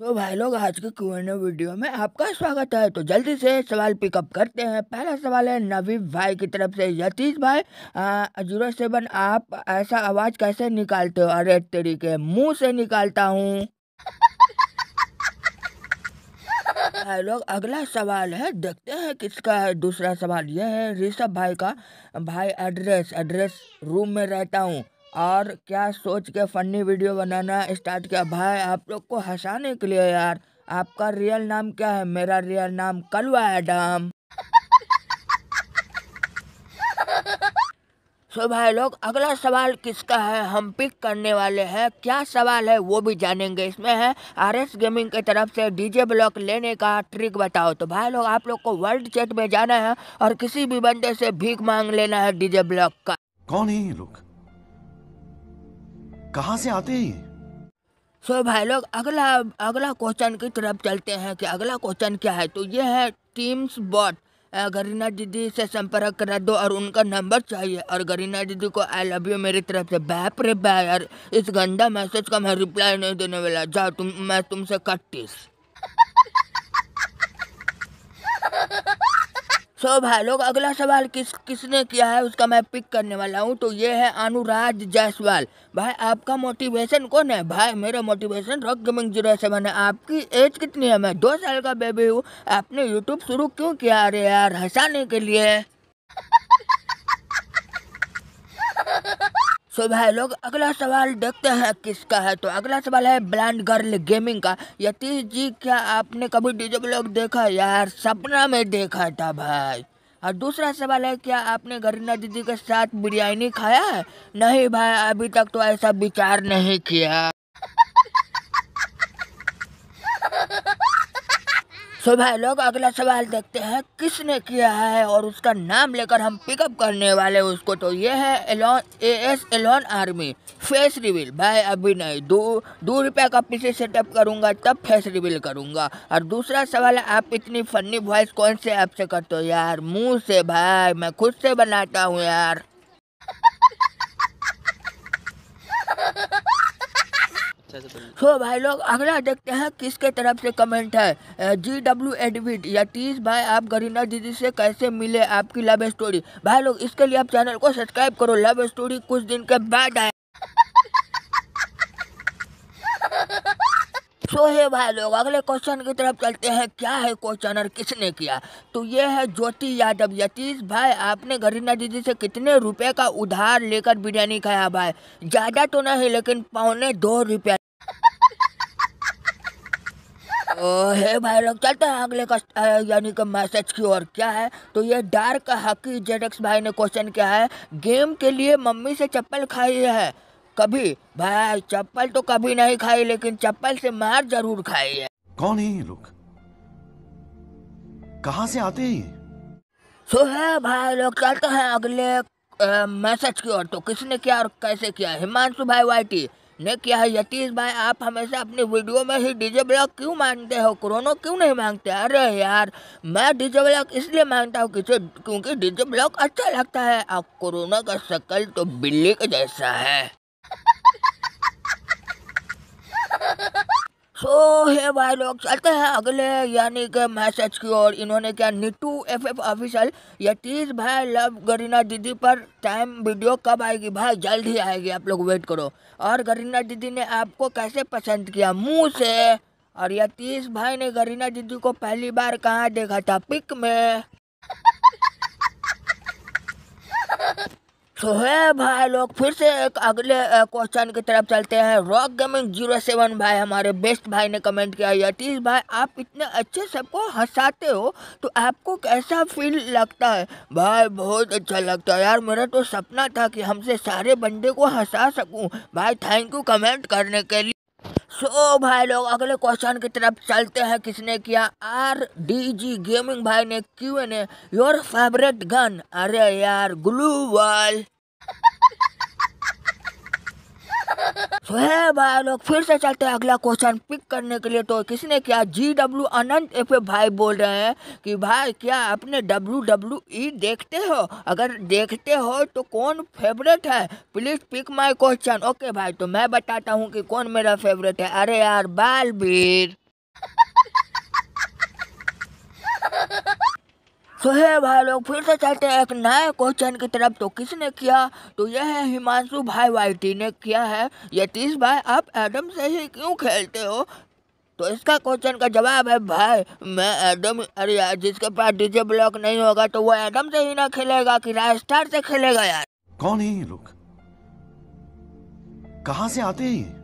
तो भाई लोग आज के क्यू वीडियो में आपका स्वागत है तो जल्दी से सवाल पिकअप करते हैं पहला सवाल है नवीब भाई की तरफ से यतीश भाई जीरो सेवन आप ऐसा आवाज़ कैसे निकालते हो अरे तरीके मुंह से निकालता हूँ भाई लोग अगला सवाल है देखते हैं किसका है दूसरा सवाल यह है ऋषभ भाई का भाई एड्रेस एड्रेस रूम में रहता हूँ और क्या सोच के फनी वीडियो बनाना स्टार्ट किया भाई आप लोग को हंसाने के लिए यार आपका रियल नाम क्या है मेरा रियल नाम कलवा एडम सो भाई लोग अगला सवाल किसका है हम पिक करने वाले हैं क्या सवाल है वो भी जानेंगे इसमें है आर एस गेमिंग की तरफ से डीजे ब्लॉक लेने का ट्रिक बताओ तो भाई लोग आप लोग को वर्ल्ड चैट में जाना है और किसी भी बंदे से भीख मांग लेना है डीजे ब्लॉक का कौन है ये लोग कहाँ से आते हैं सो so भाई लोग अगला अगला क्वेश्चन की तरफ चलते हैं कि अगला क्वेश्चन क्या है तो ये है टीम्स बॉट गरीना दीदी से संपर्क करा दो और उनका नंबर चाहिए और गरीना दीदी को आई लव यू मेरी तरफ से बाप रे बाप यार इस गंदा मैसेज का मैं रिप्लाई नहीं देने वाला जाओ तुम मैं तुमसे कट्टीस सो भाई लोग अगला सवाल किस किसने किया है उसका मैं पिक करने वाला हूँ तो ये है अनुराज जायसवाल भाई आपका मोटिवेशन कौन है भाई मेरा motivation rock gaming zero seven है आपकी एज कितनी है मैं दो साल का बेबी हूँ आपने यूट्यूब शुरू क्यों किया अरे यार हंसाने के लिए सो तो so भाई लोग अगला सवाल देखते हैं किसका है तो अगला सवाल है ब्लाइंड गर्ल गेमिंग का यतीश जी क्या आपने कभी डीजे ब्लॉग देखा यार सपना में देखा था भाई और दूसरा सवाल है क्या आपने गरीना दीदी के साथ बिरयानी खाया है नहीं भाई अभी तक तो ऐसा विचार नहीं किया सो भाई लोग अगला सवाल देखते हैं किसने किया है और उसका नाम लेकर हम पिकअप करने वाले उसको तो ये है alone A S alone army face reveal भाई अभी नहीं दो दो रुपये का पीछे सेटअप करूँगा तब फेस रिविल करूँगा और दूसरा सवाल है आप इतनी फनी वॉइस कौन से ऐप से करते हो यार मुँह से भाई मैं खुद से बनाता हूँ यार अच्छा सो भाई लोग अगला देखते हैं किसके तरफ से कमेंट है जी डब्ल्यू एडविट यतीश भाई आप गरीना दीदी से कैसे मिले आपकी लव स्टोरी भाई लोग इसके लिए आप चैनल को सब्सक्राइब करो लव स्टोरी कुछ दिन के बाद आए सो तो है भाई लोग अगले क्वेश्चन की तरफ चलते हैं क्या है क्वेश्चन और किसने किया तो ये है ज्योति यादव यतीश भाई आपने गरीना दीदी से कितने रुपए का उधार लेकर बिरयानी खाया भाई ज़्यादा तो नहीं लेकिन पौने दो रुपया ओहे भाई लोग चलते हैं अगले का यानी कि मैसेज की ओर क्या है तो ये डार्क हकी जेडक्स भाई ने क्वेश्चन किया है गेम के लिए मम्मी से चप्पल खाई है कभी भाई चप्पल तो कभी नहीं खाई लेकिन चप्पल से मार जरूर खाई है कौन है ये लोग से आते हैं सो है भाई लोग चलते हैं अगले मैसेज की ओर तो किसने किया और कैसे किया हिमांशु भाई वाइटी ने क्या है यतीश भाई आप हमेशा अपने वीडियो में ही डीजे ब्लॉक क्यों मांगते हो क्रोनो क्यों नहीं मांगते अरे यार मैं डीजे ब्लॉक इसलिए मांगता हूँ किसे क्योंकि डीजे ब्लॉक अच्छा लगता है और क्रोनो का शक्ल तो बिल्ली के जैसा है सो so, है hey भाई लोग चलते हैं अगले यानी के मैसेज की ओर इन्होंने क्या Neetu F F official Yatish भाई लव गरीना दीदी पर टाइम वीडियो कब आएगी भाई जल्द ही आएगी आप लोग वेट करो और गरीना दीदी ने आपको कैसे पसंद किया मुंह से और यतीश भाई ने गरीना दीदी को पहली बार कहाँ देखा था पिक में सो तो so, है भाई लोग फिर से एक अगले क्वेश्चन की तरफ चलते हैं रॉक गेमिंग जीरो सेवन भाई हमारे बेस्ट भाई ने कमेंट किया यतीश भाई आप इतने अच्छे सबको हंसाते हो तो आपको कैसा फील लगता है भाई बहुत अच्छा लगता है यार मेरा तो सपना था कि हमसे सारे बंदे को हंसा सकूं भाई थैंक यू कमेंट करने के लिए सो so, भाई लोग अगले क्वेश्चन की तरफ चलते हैं किसने किया आर डी जी गेमिंग भाई ने क्यों ने योर फेवरेट गन अरे यार ग्लू वाल तो है भाई लोग फिर से चलते हैं अगला क्वेश्चन पिक करने के लिए तो किसने क्या जी डब्ल्यू अनंत एफ भाई बोल रहे हैं कि भाई क्या अपने डब्ल्यू डब्ल्यू ई देखते हो अगर देखते हो तो कौन फेवरेट है please pick my question okay भाई तो मैं बताता हूँ कि कौन मेरा फेवरेट है अरे यार बालबीर सो तो है भाई लोग फिर से चलते हैं एक नए क्वेश्चन की तरफ तो किसने किया तो यह है हिमांशु भाई वाइटी ने किया है यतीश भाई आप एडम से ही क्यों खेलते हो तो इसका क्वेश्चन का जवाब है भाई मैं एडम अरे यार जिसके पास डीजे ब्लॉक नहीं होगा तो वो एडम से ही ना खेलेगा कि राजस्थान से खेलेगा यार कौन है ये लोग कहा से आते हैं